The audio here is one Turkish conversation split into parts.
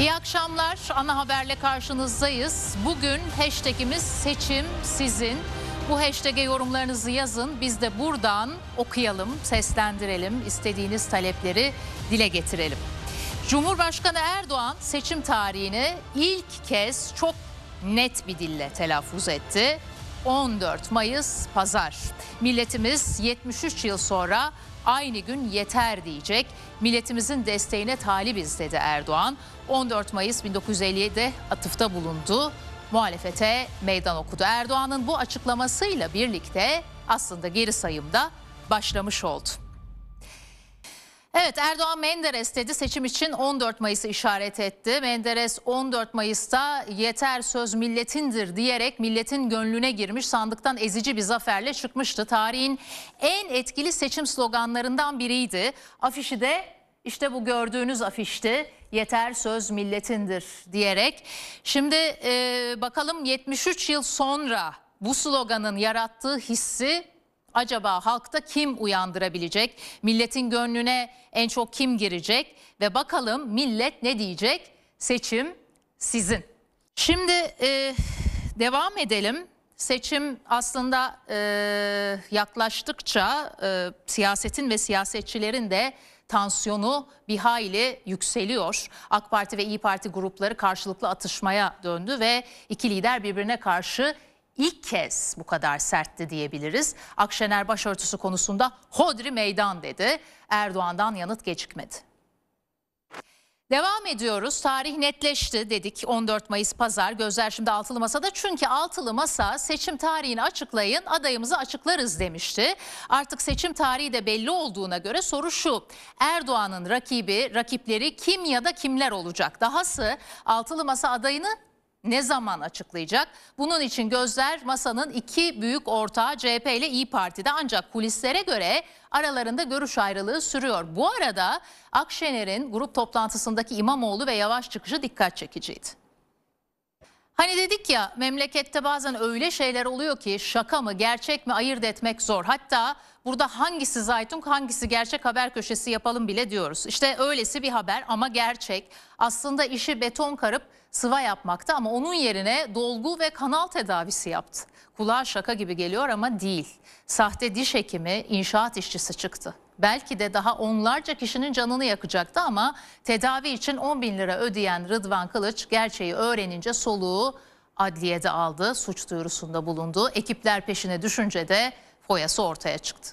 İyi akşamlar. Ana haberle karşınızdayız. Bugün hashtagimiz seçim sizin. Bu hashtag'e yorumlarınızı yazın. Biz de buradan okuyalım, seslendirelim, istediğiniz talepleri dile getirelim. Cumhurbaşkanı Erdoğan seçim tarihini ilk kez çok net bir dille telaffuz etti. 14 Mayıs Pazar. Milletimiz 73 yıl sonra aynı gün yeter diyecek. Milletimizin desteğine talibiz dedi Erdoğan. 14 Mayıs 1957'de atıfta bulundu. Muhalefete meydan okudu. Erdoğan'ın bu açıklamasıyla birlikte aslında geri sayımda başlamış oldu. Evet Erdoğan Menderes dedi seçim için 14 Mayıs'ı işaret etti. Menderes 14 Mayıs'ta yeter söz milletindir diyerek milletin gönlüne girmiş sandıktan ezici bir zaferle çıkmıştı. Tarihin en etkili seçim sloganlarından biriydi. Afişi de işte bu gördüğünüz afişti. Yeter söz milletindir diyerek. Şimdi e, bakalım 73 yıl sonra bu sloganın yarattığı hissi acaba halkta kim uyandırabilecek? Milletin gönlüne en çok kim girecek? Ve bakalım millet ne diyecek? Seçim sizin. Şimdi e, devam edelim. Seçim aslında e, yaklaştıkça e, siyasetin ve siyasetçilerin de tansiyonu bir hayli yükseliyor. AK Parti ve İyi Parti grupları karşılıklı atışmaya döndü ve iki lider birbirine karşı ilk kez bu kadar sertti diyebiliriz. Akşener başörtüsü konusunda hodri meydan dedi. Erdoğan'dan yanıt geçikmedi. Devam ediyoruz. Tarih netleşti dedik 14 Mayıs pazar. Gözler şimdi altılı masada. Çünkü altılı masa seçim tarihini açıklayın adayımızı açıklarız demişti. Artık seçim tarihi de belli olduğuna göre soru şu. Erdoğan'ın rakibi, rakipleri kim ya da kimler olacak? Dahası altılı masa adayını ne zaman açıklayacak? Bunun için gözler masanın iki büyük ortağı CHP ile İyi Parti'de ancak kulislere göre aralarında görüş ayrılığı sürüyor. Bu arada Akşener'in grup toplantısındaki İmamoğlu ve Yavaş çıkışı dikkat çekiciydi. Hani dedik ya memlekette bazen öyle şeyler oluyor ki şaka mı gerçek mi ayırt etmek zor. Hatta burada hangisi zaytun, hangisi gerçek haber köşesi yapalım bile diyoruz. İşte öylesi bir haber ama gerçek. Aslında işi beton karıp sıva yapmakta ama onun yerine dolgu ve kanal tedavisi yaptı. Kulağa şaka gibi geliyor ama değil. Sahte diş hekimi inşaat işçisi çıktı. Belki de daha onlarca kişinin canını yakacaktı ama tedavi için 10 bin lira ödeyen Rıdvan Kılıç gerçeği öğrenince soluğu adliyede aldı, suç duyurusunda bulundu. Ekipler peşine düşünce de foyası ortaya çıktı.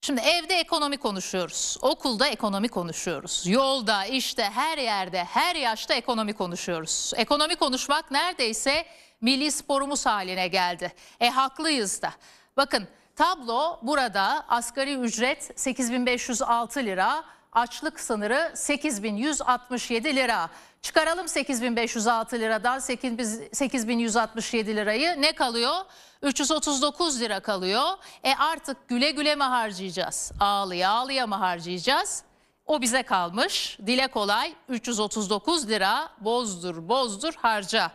Şimdi evde ekonomi konuşuyoruz, okulda ekonomi konuşuyoruz, yolda, işte, her yerde, her yaşta ekonomi konuşuyoruz. Ekonomi konuşmak neredeyse milli sporumuz haline geldi. E haklıyız da. Bakın tablo burada asgari ücret 8506 lira, açlık sınırı 8167 lira. Çıkaralım 8506 liradan 8167 lirayı. Ne kalıyor? 339 lira kalıyor. E artık güle güle mi harcayacağız? Ağlıya ağlıya mı harcayacağız? O bize kalmış. Dile kolay 339 lira bozdur bozdur harca.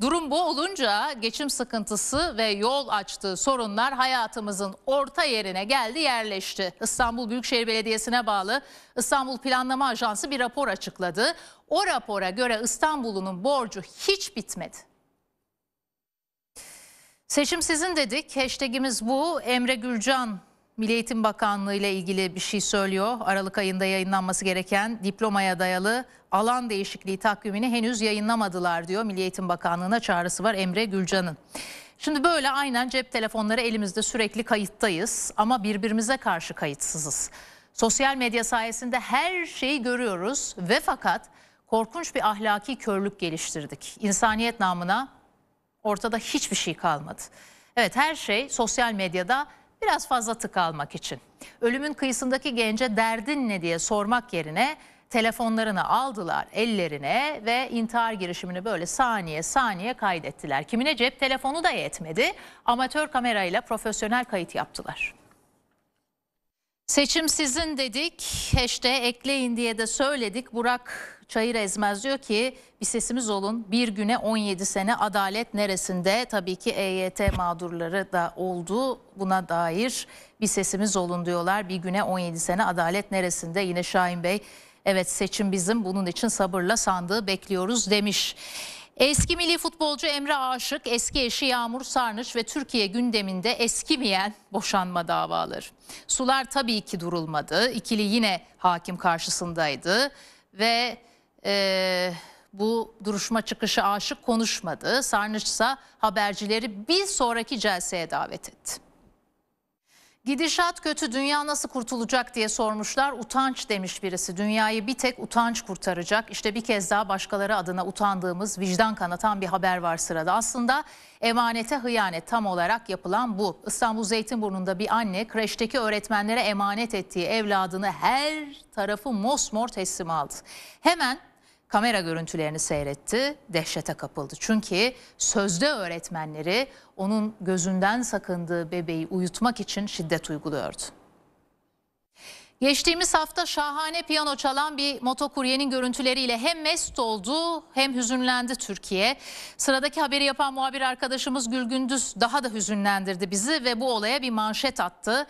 Durum bu olunca geçim sıkıntısı ve yol açtığı sorunlar hayatımızın orta yerine geldi yerleşti. İstanbul Büyükşehir Belediyesi'ne bağlı İstanbul Planlama Ajansı bir rapor açıkladı. O rapora göre İstanbul'un borcu hiç bitmedi. Seçim sizin dedik. Hashtagimiz bu. Emre Gürcan Milli Eğitim Bakanlığı ile ilgili bir şey söylüyor. Aralık ayında yayınlanması gereken diplomaya dayalı alan değişikliği takvimini henüz yayınlamadılar diyor. Milli Eğitim Bakanlığı'na çağrısı var Emre Gülcan'ın. Şimdi böyle aynen cep telefonları elimizde sürekli kayıttayız ama birbirimize karşı kayıtsızız. Sosyal medya sayesinde her şeyi görüyoruz ve fakat korkunç bir ahlaki körlük geliştirdik. İnsaniyet namına ortada hiçbir şey kalmadı. Evet her şey sosyal medyada biraz fazla tık almak için. Ölümün kıyısındaki gence derdin ne diye sormak yerine telefonlarını aldılar ellerine ve intihar girişimini böyle saniye saniye kaydettiler. Kimine cep telefonu da yetmedi. Amatör kamerayla profesyonel kayıt yaptılar. Seçim sizin dedik, hashtag ekleyin diye de söyledik. Burak Çayır Ezmez diyor ki bir sesimiz olun bir güne 17 sene adalet neresinde? Tabii ki EYT mağdurları da oldu buna dair bir sesimiz olun diyorlar. Bir güne 17 sene adalet neresinde? Yine Şahin Bey evet seçim bizim bunun için sabırla sandığı bekliyoruz demiş. Eski milli futbolcu Emre Aşık, eski eşi Yağmur Sarnıç ve Türkiye gündeminde eskimeyen boşanma davaları. Sular tabii ki durulmadı. İkili yine hakim karşısındaydı ve e, bu duruşma çıkışı aşık konuşmadı. Sarnıç ise habercileri bir sonraki celseye davet etti. Gidişat kötü dünya nasıl kurtulacak diye sormuşlar. Utanç demiş birisi. Dünyayı bir tek utanç kurtaracak. İşte bir kez daha başkaları adına utandığımız vicdan kanatan bir haber var sırada. Aslında emanete hıyanet tam olarak yapılan bu. İstanbul Zeytinburnu'nda bir anne kreşteki öğretmenlere emanet ettiği evladını her tarafı mosmor teslim aldı. Hemen kamera görüntülerini seyretti, dehşete kapıldı. Çünkü sözde öğretmenleri onun gözünden sakındığı bebeği uyutmak için şiddet uyguluyordu. Geçtiğimiz hafta şahane piyano çalan bir motokuryenin görüntüleriyle hem mest oldu hem hüzünlendi Türkiye. Sıradaki haberi yapan muhabir arkadaşımız Gülgündüz daha da hüzünlendirdi bizi ve bu olaya bir manşet attı.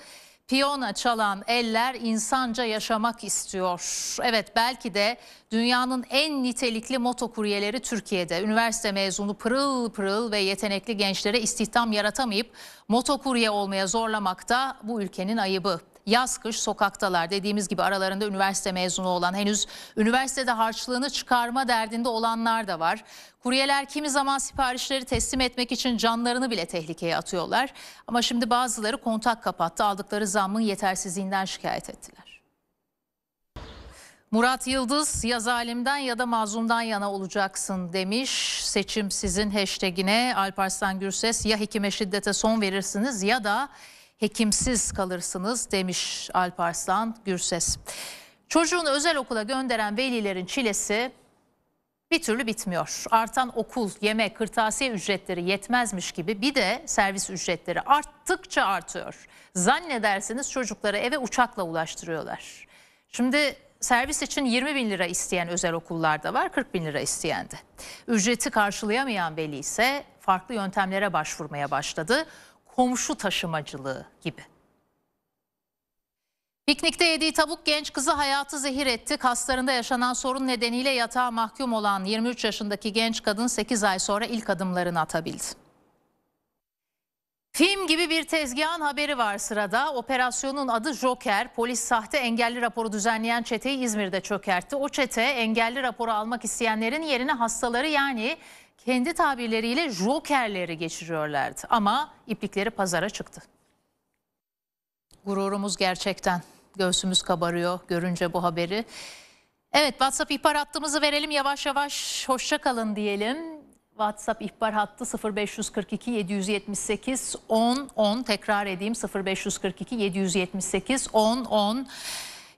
Piyona çalan eller insanca yaşamak istiyor. Evet belki de dünyanın en nitelikli motokuryeleri Türkiye'de. Üniversite mezunu pırıl pırıl ve yetenekli gençlere istihdam yaratamayıp motokurye olmaya zorlamak da bu ülkenin ayıbı yaz kış sokaktalar. Dediğimiz gibi aralarında üniversite mezunu olan henüz üniversitede harçlığını çıkarma derdinde olanlar da var. Kuryeler kimi zaman siparişleri teslim etmek için canlarını bile tehlikeye atıyorlar. Ama şimdi bazıları kontak kapattı. Aldıkları zammın yetersizliğinden şikayet ettiler. Murat Yıldız ya zalimden ya da mazlumdan yana olacaksın demiş. Seçim sizin hashtagine Alparslan Gürses ya hekime şiddete son verirsiniz ya da hekimsiz kalırsınız demiş Alparslan Gürses. Çocuğunu özel okula gönderen velilerin çilesi bir türlü bitmiyor. Artan okul, yemek, kırtasiye ücretleri yetmezmiş gibi bir de servis ücretleri arttıkça artıyor. Zannedersiniz çocukları eve uçakla ulaştırıyorlar. Şimdi servis için 20 bin lira isteyen özel okullarda var, 40 bin lira isteyen de. Ücreti karşılayamayan veli ise farklı yöntemlere başvurmaya başladı komşu taşımacılığı gibi. Piknikte yediği tavuk genç kızı hayatı zehir etti. Kaslarında yaşanan sorun nedeniyle yatağa mahkum olan 23 yaşındaki genç kadın 8 ay sonra ilk adımlarını atabildi. Film gibi bir tezgahın haberi var sırada. Operasyonun adı Joker. Polis sahte engelli raporu düzenleyen çeteyi İzmir'de çökertti. O çete engelli raporu almak isteyenlerin yerine hastaları yani kendi tabirleriyle Joker'leri geçiriyorlardı. Ama iplikleri pazara çıktı. Gururumuz gerçekten. Göğsümüz kabarıyor görünce bu haberi. Evet WhatsApp ihbar hattımızı verelim yavaş yavaş hoşça kalın diyelim. WhatsApp ihbar hattı 0542 778 10 10 tekrar edeyim 0542 778 10 10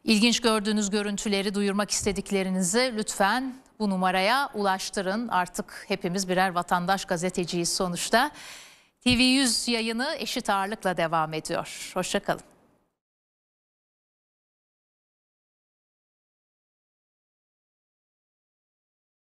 ilginç gördüğünüz görüntüleri duyurmak istediklerinizi lütfen bu numaraya ulaştırın. Artık hepimiz birer vatandaş gazeteciyiz sonuçta. TV100 yayını eşit ağırlıkla devam ediyor. Hoşçakalın.